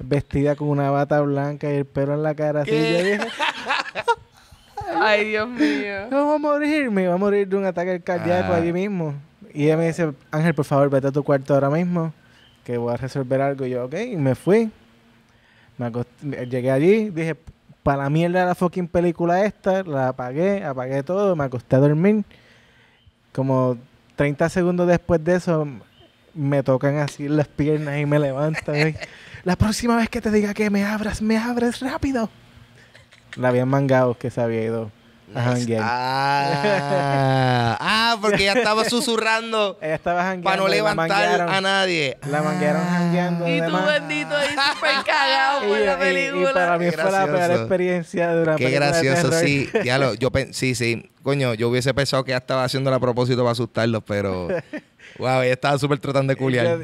vestida con una bata blanca y el pelo en la cara. Así yo dije. Ay, Dios mío. vamos a morir, me iba a morir de un ataque cardíaco ah. allí mismo. Y ella me dice, Ángel, por favor, vete a tu cuarto ahora mismo, que voy a resolver algo. Y yo, ok, y me fui. llegué allí, dije, para la mierda la fucking película esta, la apagué, apagué todo, me acosté a dormir. Como 30 segundos después de eso, me tocan así las piernas y me levantan. la próxima vez que te diga que me abras, me abres rápido. La habían mangado que se había ido Ah, ah, porque ella estaba susurrando. Para no levantar a nadie. La manguearon ah. Y tú, bendito, ahí súper cagado por la película. Y, para mí fue la peor experiencia de una Qué gracioso, sí. Ya lo, yo sí, sí. Coño, yo hubiese pensado que ella estaba haciendo a propósito para asustarlos, pero. Wow, ella estaba súper tratando de culiar.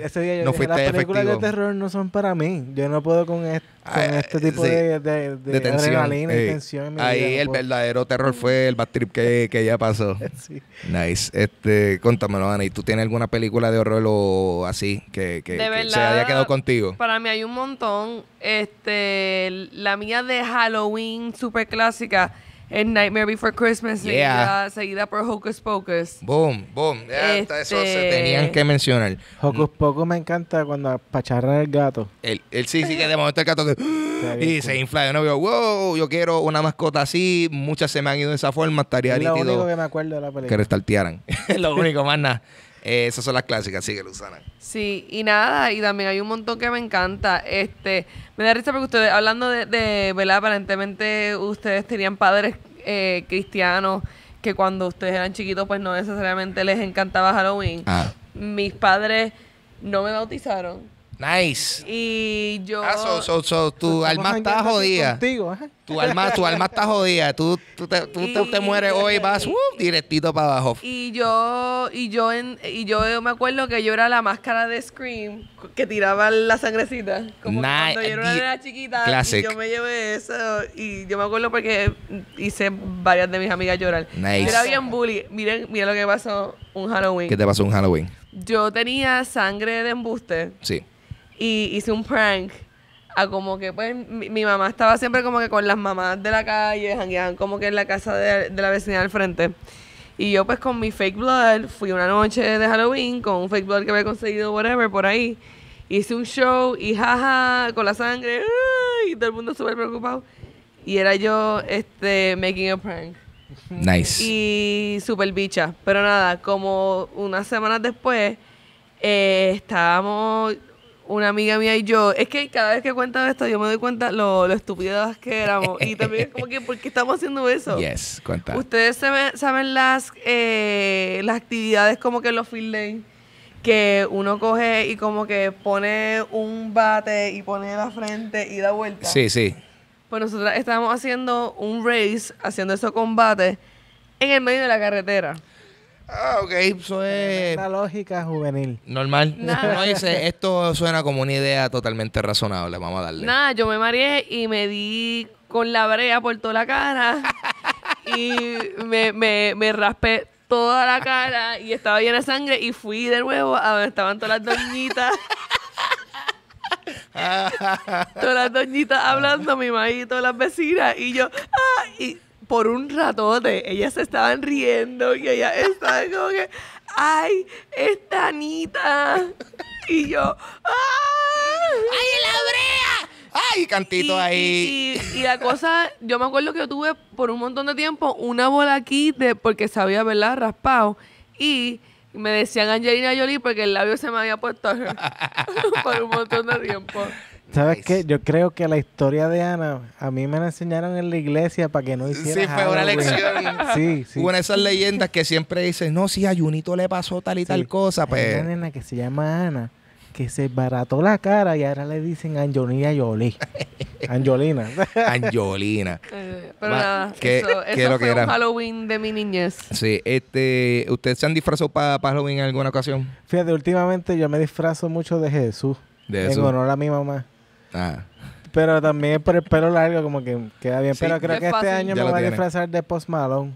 no las películas de terror no son para mí. Yo no puedo con, ah, este, tipo de, de, Ahí el verdadero terror fue el trip que, que ya pasó. Nice. Este, contámelo, Ana. ¿Y tú tienes alguna película de horror o así que, se haya quedado contigo? Para mí hay un montón. Este, la mía de Halloween, súper clásica en Nightmare Before Christmas, seguida, por Hocus Pocus. Boom, boom. eso se este, tenían que mencionar. Hocus mm. Pocus me encanta cuando pacharra el gato. El, sí, sí, que de momento el gato ¡Ah! y se infla. Yo no digo wow, yo quiero una mascota así. Muchas se me han ido de esa forma. Estaría es Lo único que me acuerdo de la película. Que restartearan. lo único, más nada esas son las clásicas, sigue Luzana. Sí, y nada, y también hay un montón que me encanta. Este, me da risa porque ustedes, hablando de, ¿verdad? Aparentemente ustedes tenían padres eh, cristianos que cuando ustedes eran chiquitos, pues no necesariamente les encantaba Halloween. Ah. Mis padres no me bautizaron Nice. Y yo. Ah, so, so, so, tu alma está jodida. Contigo, Tu alma, tu alma está jodida. Tú, tú, te, tú te, mueres hoy y vas uh, directito para abajo. Y yo, y yo en, y yo me acuerdo que yo era la máscara de Scream que tiraba la sangrecita. Como nice. cuando yo era, chiquita. Y yo me llevé eso. Y yo me acuerdo porque hice varias de mis amigas llorar. Nice. Era bien bully. Miren, miren lo que pasó un Halloween. ¿Qué te pasó un Halloween? Yo tenía sangre de embuste. Sí y hice un prank a como que pues mi, mamá estaba siempre como que con las mamás de la calle, jangueaban como que en la casa de, la vecina al frente. Y yo pues con mi fake blood fui una noche de Halloween con un fake blood que había conseguido whatever por ahí. Hice un show y jaja con la sangre y todo el mundo súper preocupado. Y era yo este making a prank. Nice. Y súper bicha. Pero nada, como unas semanas después eh, estábamos una amiga mía y yo. Es que cada vez que cuento esto, yo me doy cuenta lo, estúpidas que éramos. Y también es como que, ¿por qué estamos haciendo eso? Yes, Ustedes saben, las, eh, las actividades como que los field day, que uno coge y como que pone un bate y pone la frente y da vuelta. Sí, sí. Pues nosotros estábamos haciendo un race, haciendo esos combates en el medio de la carretera. Ah, ok, eso es. La lógica juvenil. Normal. No dice, esto suena como una idea totalmente razonable, vamos a darle. Nada, yo me mareé y me di con la brea por toda la cara y me, me, raspé toda la cara y estaba llena de sangre y fui de nuevo a donde estaban todas las doñitas. todas las doñitas hablando, mi maíz, todas las vecinas y yo, ah", por un ratote ellas se estaban riendo y ella estaba como que, ¡ay, esta Anita! Y yo, ¡ay! Ah". ¡Ay, la brea! ¡Ay, cantito ahí! Y, la cosa, yo me acuerdo que yo tuve por un montón de tiempo una bola aquí de, porque sabía, ¿verdad? Raspado. Y me decían Angelina Jolie porque el labio se me había puesto por un montón de tiempo. ¿Sabes qué? Yo creo que la historia de Ana, a mí me la enseñaron en la iglesia para que no hiciera Sí, fue una lección. sí, sí. de esas leyendas que siempre dicen, no, si a Junito le pasó tal y tal cosa, pues. Hay una nena que se llama Ana, que se barató la cara y ahora le dicen Angelina Jolie. Angelina. Angelina. pero eso, fue un Halloween de mi niñez. Sí, este, ¿ustedes se han disfrazado para Halloween en alguna ocasión? Fíjate, últimamente yo me disfrazo mucho de Jesús. De Jesús. En honor a mi mamá. Ah. Pero también por el pelo largo, como que queda bien. pero creo que este año me voy a disfrazar de Post Malone.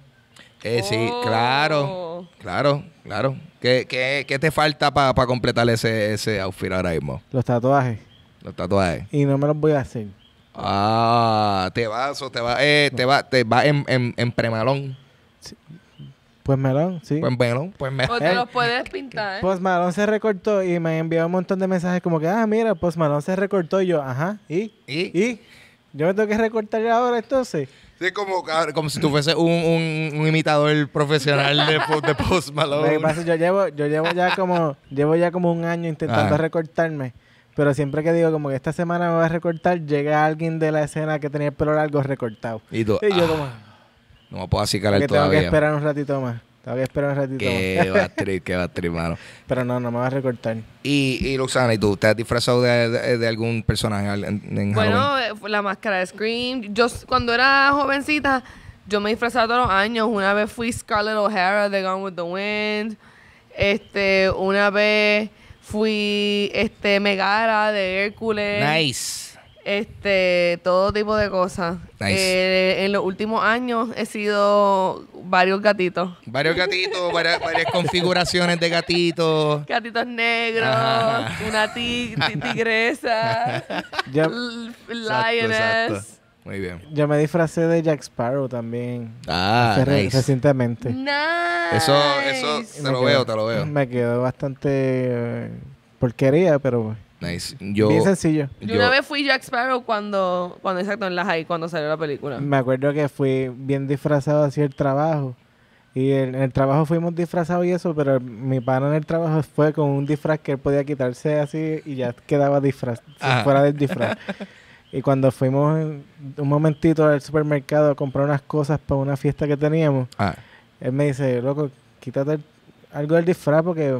Eh, sí, oh. claro, claro, claro. ¿Qué, te falta para completar ese, ese outfit ahora mismo? Los tatuajes. Los tatuajes. Y no me los voy a hacer. Ah, te vas, eh, te va, te va, te va en, en, en premalón. Pues melón, sí. Pues melón, pues melón. O pues te eh, los puedes pintar. ¿eh? Pues Melón se recortó y me envió un montón de mensajes como que, ah, mira, pues Melón se recortó y yo, ajá, ¿y? ¿Y? ¿Y? ¿Yo me tengo que recortar ahora entonces? Sí, como, ah, como si tú fueses un, imitador profesional de, de Post pasa, yo llevo, yo llevo ya como, llevo ya como un año intentando ah. recortarme. Pero siempre que digo como que esta semana me voy a recortar, llega alguien de la escena que tenía el pelo largo recortado. Y tú, y yo ah. como... No me puedo acicalar todavía. Tengo que esperar un ratito más. Tengo que esperar un ratito más. Qué batriz, qué batriz, mano. Pero no, no me vas a recortar. Y, y Luxana, ¿y tú? ¿Te has disfrazado de, de, algún personaje en, en Bueno, eh, la máscara de Scream. Yo cuando era jovencita, yo me disfrazaba todos los años. Una vez fui Scarlett O'Hara de Gone with the Wind. Este, una vez fui este Megara de Hércules. Nice este, todo tipo de cosas. Eh, en los últimos años he sido varios gatitos. Varios gatitos, varias, configuraciones de gatitos. Gatitos negros, una tigresa, lioness. Muy bien. Yo me disfracé de Jack Sparrow también. Ah, recientemente. Nice. Eso, eso, te lo veo, te lo veo. Me quedó bastante eh, porquería, pero yo, Bien sencillo. Yo, una vez fui Jack Sparrow cuando, cuando exacto en cuando salió la película. Me acuerdo que fui bien disfrazado hacia el trabajo. Y en el trabajo fuimos disfrazados y eso, pero mi pana en el trabajo fue con un disfraz que él podía quitarse así y ya quedaba disfraz, ah. fuera del disfraz. y cuando fuimos un momentito al supermercado a comprar unas cosas para una fiesta que teníamos, ah. él me dice, loco, quítate algo del disfraz porque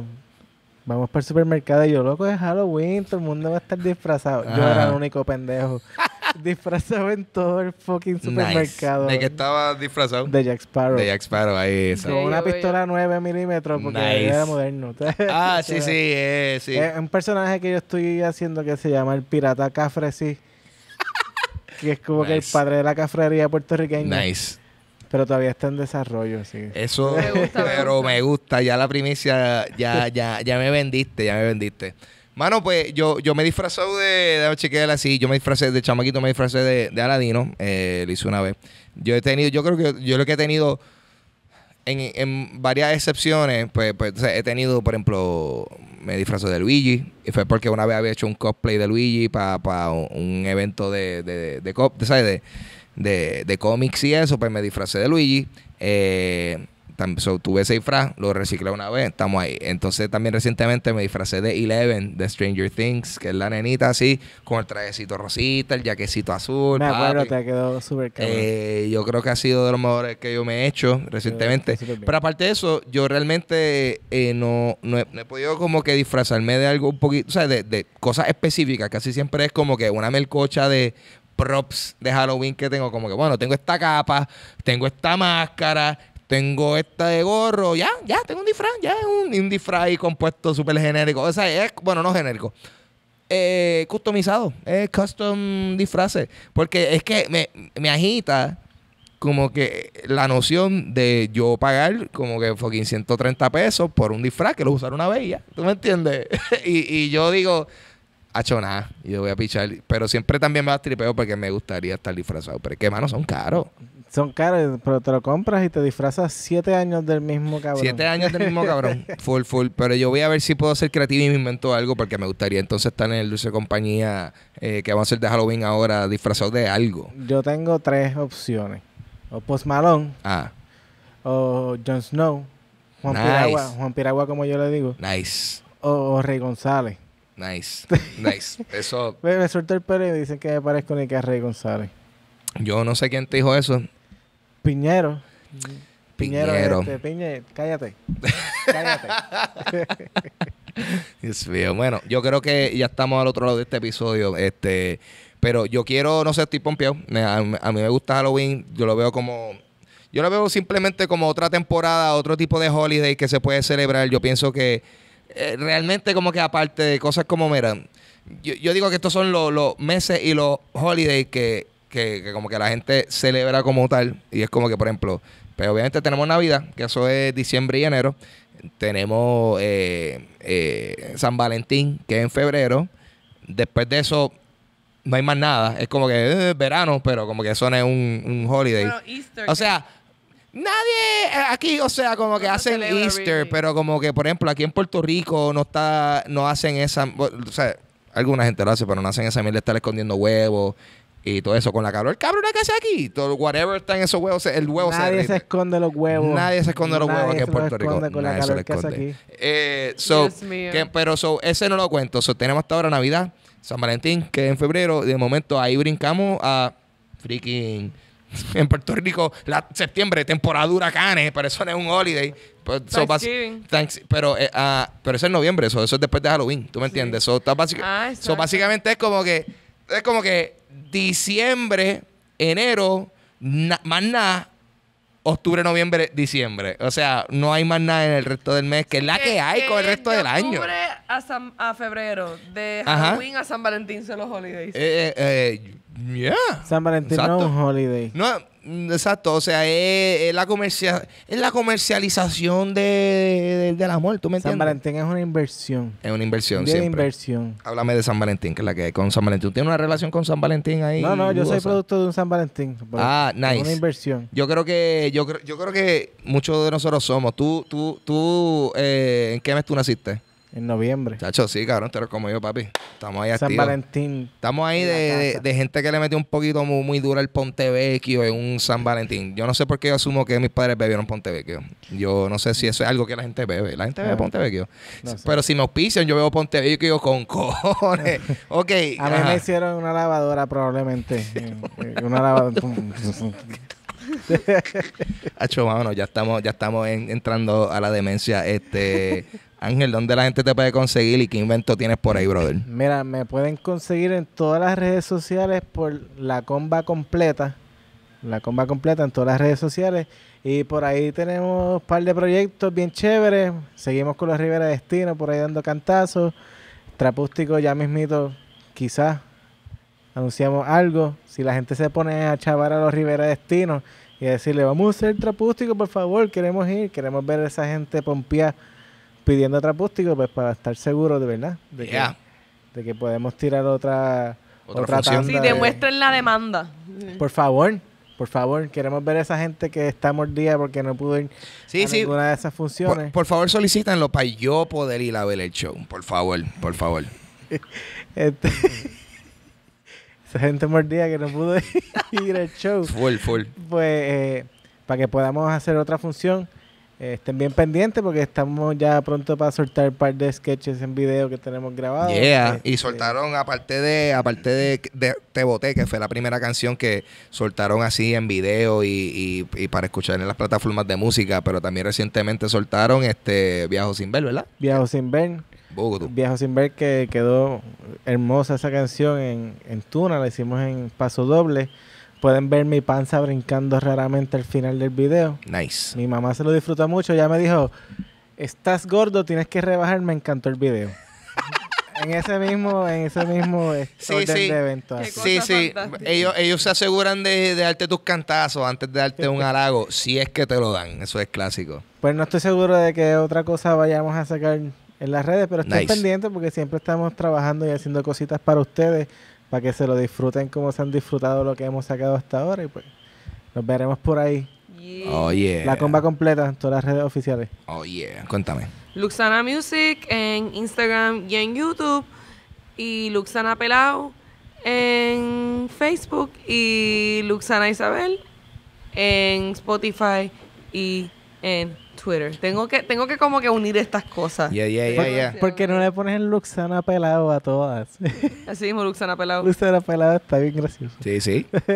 Vamos para el supermercado y yo, loco, es Halloween, todo el mundo va a estar disfrazado. Yo era el único pendejo. disfrazado en todo el fucking supermercado. ¿De qué estaba disfrazado? De Jack Sparrow. De Jack Sparrow, ahí Con una pistola 9 milímetros porque era moderno. ah, sí, sí, eh, sí. un personaje que yo estoy haciendo que se llama el pirata Cafresí. que es como que el padre de la cafrería puertorriqueña. Nice. Pero todavía está en desarrollo, sí. Eso, pero me gusta. Ya la primicia, ya, ya, ya me vendiste, ya me vendiste. Mano, pues yo, yo me disfrazé de, de así, yo me disfrazé de chamaquito, me disfrazé de, Aladino, eh, lo hice una vez. Yo he tenido, yo creo que yo lo que he tenido en, en varias excepciones, pues, pues he tenido, por ejemplo, me disfrazé de Luigi, y fue porque una vez había hecho un cosplay de Luigi para un evento de, de, de, cop, ¿sabes? de de, de cómics y eso, pues me disfracé de Luigi. Eh, también, tuve ese disfraz, lo reciclé una vez, estamos ahí. Entonces también recientemente me disfracé de Eleven, de Stranger Things, que es la nenita así, con el trajecito rosita, el jaquecito azul. Me acuerdo, te quedó súper eh, Yo creo que ha sido de los mejores que yo me he hecho recientemente. Pero, aparte de eso, yo realmente eh, no, he, podido como que disfrazarme de algo un poquito, o sea, de, de cosas específicas. Casi siempre es como que una melcocha de props de Halloween que tengo. Como que, bueno, tengo esta capa, tengo esta máscara, tengo esta de gorro, ya, ya, tengo un disfraz, ya es un, disfraz compuesto súper genérico. O sea, es, bueno, no genérico. Eh, customizado, es custom disfraces. Porque es que me, agita como que la noción de yo pagar como que fucking 130 pesos por un disfraz que lo usar una vez ya. ¿Tú me entiendes? y, y yo digo, hecho nada yo voy a pichar. Pero siempre también me a tripeo porque me gustaría estar disfrazado. Pero es que, mano, son caros. Son caros, pero te lo compras y te disfrazas siete años del mismo cabrón. Siete años del mismo cabrón. full, full. Pero yo voy a ver si puedo ser creativo y me invento algo porque me gustaría entonces estar en el Dulce Compañía eh, que vamos a hacer de Halloween ahora disfrazado de algo. Yo tengo tres opciones. O Post Malone. Ah. O Jon Snow. Juan Piragua. Juan Piragua, como yo le digo. Nice. o Rey González. Nice, nice. Eso. me, me el pelo y dicen que me parezco a rey González. Yo no sé quién te dijo eso. Piñero. Piñero. Este, Piñe, cállate. cállate. Bueno, yo creo que ya estamos al otro lado de este episodio. Este, pero yo quiero, no sé, estoy pompeado. a mí me gusta Halloween. Yo lo veo como yo lo veo simplemente como otra temporada, otro tipo de holiday que se puede celebrar. Yo pienso que eh, realmente como que aparte de cosas como, mira, yo, digo que estos son los, meses y los holidays que, como que la gente celebra como tal. Y es como que, por ejemplo, pero pues, obviamente tenemos Navidad, que eso es diciembre y enero. Tenemos eh, eh, San Valentín, que es en febrero. Después de eso, no hay más nada. Es como que eh, verano, pero como que eso no es un, holiday. o sea, Nadie eh, aquí, o sea, como que hacen Easter, pero como que, por ejemplo, aquí en Puerto Rico no está, no hacen esa, o sea, alguna gente lo hace, pero no hacen esa mierda de estar escondiendo huevos y todo eso con la cabra El cabrón que hace aquí, todo, whatever está en esos huevos, el huevo se Nadie se esconde los huevos. Nadie se esconde los huevos aquí en Puerto Rico. que hace aquí. Eh, pero so, ese no lo cuento. So, tenemos hasta ahora Navidad, San Valentín, que en febrero, de momento ahí brincamos a freaking En Puerto Rico, la, septiembre, temporada de pero eso no es un holiday. Pues, pero, eh, ah, pero, eso es noviembre, eso es después de Halloween, ¿tú me entiendes? eso está básicamente ah, eso básicamente es como que, es como que diciembre, enero, más nada, octubre, noviembre, diciembre. O sea, no hay más nada en el resto del mes, que es la que, hay con el resto del año. De octubre a, febrero, de Halloween a San Valentín, son los holidays. Eh, eh, eh San Valentín no es un holiday. No, mm, exacto. O sea, es, la, comercial, es la comercialización de, del amor. ¿Tú me entiendes? San Valentín es una inversión. Es una inversión, sí. Es inversión. Háblame de San Valentín, que es la que hay con San Valentín. ¿Tienes una relación con San Valentín ahí? No, no, yo soy producto de un San Valentín. Pues, ah, nice. Una inversión. Yo creo que, yo, yo creo que muchos de nosotros somos. Tú, tú, tú, eh, ¿en qué mes tú naciste? En noviembre. Chacho, sí, cabrón, pero como yo, papi. Estamos ahí San Valentín. Estamos ahí de, gente que le metió un poquito muy, muy duro el Pontevecchio en un San Valentín. Yo no sé por qué yo asumo que mis padres bebieron Pontevecchio. Yo no sé si eso es algo que la gente bebe. La gente bebe Pero si me auspician, yo bebo Pontevecchio con cojones. ok. A mí me hicieron una lavadora probablemente. Eh, una lavadora. vámonos, ya estamos, ya estamos entrando a la demencia. Este, Ángel, ¿dónde la gente te puede conseguir y qué invento tienes por ahí, brother? Mira, me pueden conseguir en todas las redes sociales por la comba completa. La comba completa en todas las redes sociales. Y por ahí tenemos un par de proyectos bien chéveres. Seguimos con los Rivera Destino por ahí dando cantazos. Trapústico ya mismito, quizás anunciamos algo. Si la gente se pone a chavar a los Rivera Destino y a decirle, vamos a hacer trapústico, por favor, queremos ir, queremos ver a esa gente pompear pidiendo pústica pues para estar seguro de verdad de, que, podemos tirar otra otra, Sí, demuestren la demanda. Por favor, por favor, queremos ver a esa gente que está mordida porque no pudo ir a ninguna de esas funciones. Por, favor, solicítanlo para yo poder ir a ver el show. Por favor, por favor. Este, esa gente mordida que no pudo ir al show. Full, full. Pues eh, para que podamos hacer otra función eh, estén bien pendientes porque estamos ya pronto para soltar un par de sketches en video que tenemos grabados. Yeah. y este, soltaron, aparte de, aparte de, Te Boté, que fue la primera canción que soltaron así en video y, y, para escuchar en las plataformas de música, pero también recientemente soltaron este Viajo sin ver, ¿verdad? Viajo sin ver. Viajo sin ver que quedó hermosa esa canción en, en Tuna, la hicimos en Paso Doble. Pueden ver mi panza brincando raramente al final del video. Nice. Mi mamá se lo disfruta mucho. Ya me dijo, estás gordo, tienes que rebajar. Me encantó el video. en ese mismo, en ese mismo orden de evento. Sí, sí. Ellos, ellos, se aseguran de, darte tus cantazos antes de darte un halago, si es que te lo dan. Eso es clásico. Pues no estoy seguro de que otra cosa vayamos a sacar en las redes, pero estoy pendiente porque siempre estamos trabajando y haciendo cositas para ustedes para que se lo disfruten como se han disfrutado lo que hemos sacado hasta ahora y pues nos veremos por ahí. Oh, yeah. La comba completa en todas las redes oficiales. Oh, yeah. Cuéntame. Luxana Music en Instagram y en YouTube. Y Luxana Pelao en Facebook. Y Luxana Isabel en Spotify y en Twitter. Tengo que, tengo que como que unir estas cosas. porque no le pones el Luxana Pelado a todas. Así mismo, Luxana Pelado. Luxana Pelado está bien gracioso. Sí, sí.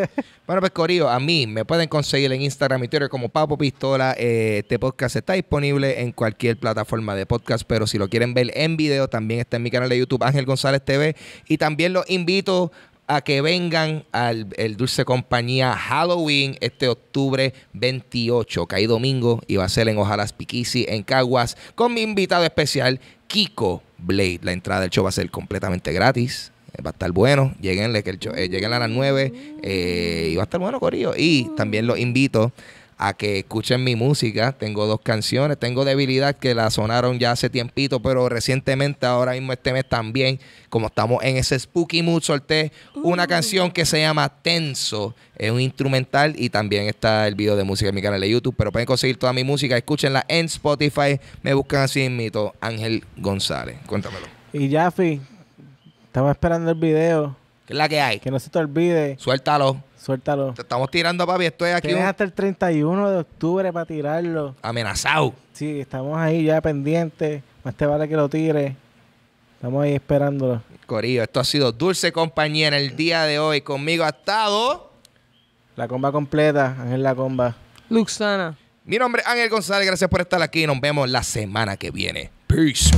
bueno, pues Corío a mí me pueden conseguir en Instagram y Twitter como Papo Pistola. Eh, este podcast está disponible en cualquier plataforma de podcast, pero si lo quieren ver en video, también está en mi canal de YouTube Ángel González TV. Y también los invito a que vengan al el Dulce Compañía Halloween este octubre 28, que hay domingo, y va a ser en Ojalas Piquisi, en Caguas, con mi invitado especial, Kiko Blade. La entrada del show va a ser completamente gratis. Eh, va a estar bueno. Eh, lleguen a las 9 eh, y va a estar bueno, Corillo. Y también los invito a que escuchen mi música. Tengo dos canciones. Tengo debilidad que la sonaron ya hace tiempito, pero recientemente, ahora mismo este mes también, como estamos en ese spooky mood, solté una uh. canción que se llama Tenso. Es un instrumental y también está el video de música en mi canal de YouTube. Pero pueden conseguir toda mi música. Escúchenla en Spotify. Me buscan así en Ángel González. Cuéntamelo. Y Jaffi, estamos esperando el video. ¿Qué es la que hay? Que no se te olvide. Suéltalo. Suéltalo. Te estamos tirando, papi. Estoy aquí. Tienes hasta el 31 de octubre para tirarlo. Amenazado. Sí, estamos ahí ya pendientes. Más te vale que lo tire Estamos ahí esperándolo. Corillo, esto ha sido Dulce Compañía en el día de hoy. Conmigo ha estado. La comba completa, Ángel La Comba. Luxana. Mi nombre es Ángel González. Gracias por estar aquí. Nos vemos la semana que viene. Peace.